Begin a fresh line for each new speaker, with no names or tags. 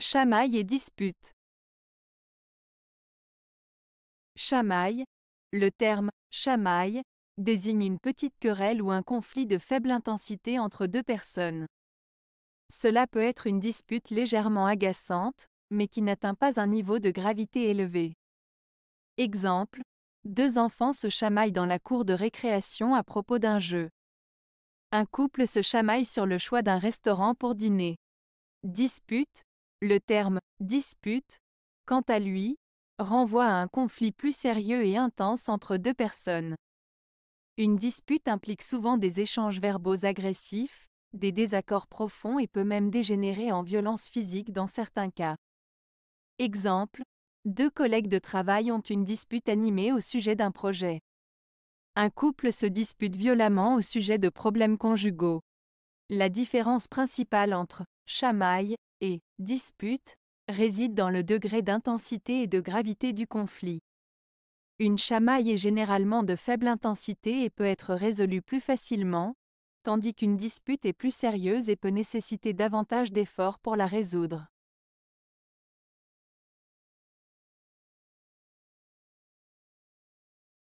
Chamaille et dispute. Chamaille. Le terme chamaille désigne une petite querelle ou un conflit de faible intensité entre deux personnes. Cela peut être une dispute légèrement agaçante, mais qui n'atteint pas un niveau de gravité élevé. Exemple, deux enfants se chamaillent dans la cour de récréation à propos d'un jeu. Un couple se chamaille sur le choix d'un restaurant pour dîner. Dispute, le terme dispute, quant à lui, renvoie à un conflit plus sérieux et intense entre deux personnes. Une dispute implique souvent des échanges verbaux agressifs, des désaccords profonds et peut même dégénérer en violence physique dans certains cas. Exemple, deux collègues de travail ont une dispute animée au sujet d'un projet. Un couple se dispute violemment au sujet de problèmes conjugaux. La différence principale entre chamaille et dispute résident dans le degré d'intensité et de gravité du conflit. Une chamaille est généralement de faible intensité et peut être résolue plus facilement, tandis qu'une dispute est plus sérieuse et peut nécessiter davantage d'efforts pour la résoudre.